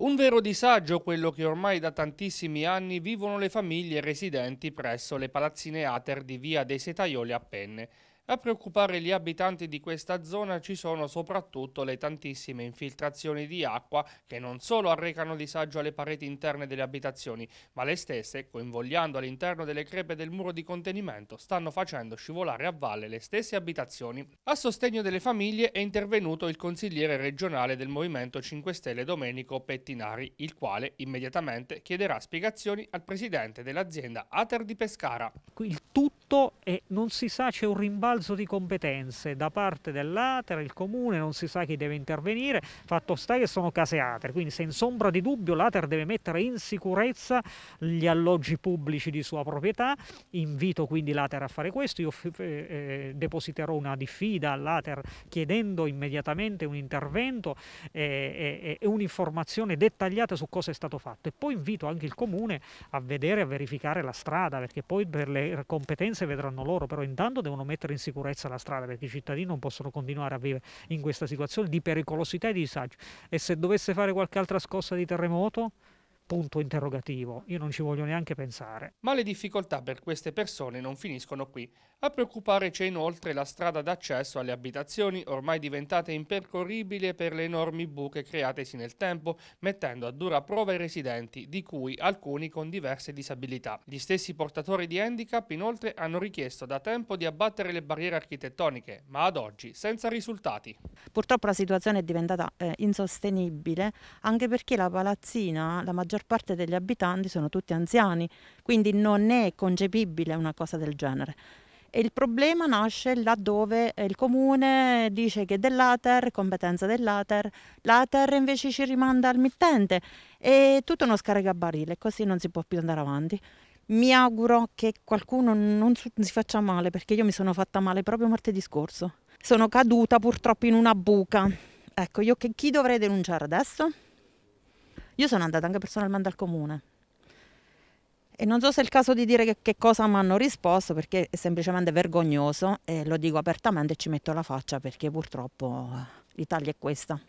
Un vero disagio quello che ormai da tantissimi anni vivono le famiglie residenti presso le palazzine Ater di via dei Setaioli a Penne. A preoccupare gli abitanti di questa zona ci sono soprattutto le tantissime infiltrazioni di acqua che non solo arrecano disagio alle pareti interne delle abitazioni, ma le stesse, coinvolgendo all'interno delle crepe del muro di contenimento, stanno facendo scivolare a valle le stesse abitazioni. A sostegno delle famiglie è intervenuto il consigliere regionale del Movimento 5 Stelle Domenico Pettinari, il quale immediatamente chiederà spiegazioni al presidente dell'azienda Ater di Pescara. Il tutto tutto e non si sa, c'è un rimbalzo di competenze da parte dell'Ater, il comune, non si sa chi deve intervenire, fatto sta che sono case Ater, quindi senza ombra di dubbio l'Ater deve mettere in sicurezza gli alloggi pubblici di sua proprietà, invito quindi l'Ater a fare questo, io eh, depositerò una diffida all'Ater chiedendo immediatamente un intervento e, eh, e, eh, eh, e un'informazione dettagliata su cosa è stato fatto e poi invito anche il comune a vedere, a verificare la strada, perché poi per le competenze conseguenze vedranno loro, però intanto devono mettere in sicurezza la strada perché i cittadini non possono continuare a vivere in questa situazione di pericolosità e di disagio. E se dovesse fare qualche altra scossa di terremoto? punto interrogativo, io non ci voglio neanche pensare. Ma le difficoltà per queste persone non finiscono qui. A preoccupare c'è inoltre la strada d'accesso alle abitazioni ormai diventata impercorribile per le enormi buche createsi nel tempo, mettendo a dura prova i residenti, di cui alcuni con diverse disabilità. Gli stessi portatori di handicap inoltre hanno richiesto da tempo di abbattere le barriere architettoniche, ma ad oggi senza risultati. Purtroppo la situazione è diventata eh, insostenibile anche perché la palazzina, la maggior maggior parte degli abitanti sono tutti anziani, quindi non è concepibile una cosa del genere. E il problema nasce laddove il comune dice che è dell'ATER, competenza dell'ATER, l'ATER invece ci rimanda al mittente e tutto uno scaricabarile, così non si può più andare avanti. Mi auguro che qualcuno non si faccia male perché io mi sono fatta male proprio martedì scorso. Sono caduta purtroppo in una buca. Ecco, io che chi dovrei denunciare adesso? Io sono andata anche personalmente al comune. E non so se è il caso di dire che, che cosa mi hanno risposto, perché è semplicemente vergognoso e lo dico apertamente e ci metto la faccia perché purtroppo eh, l'Italia è questa.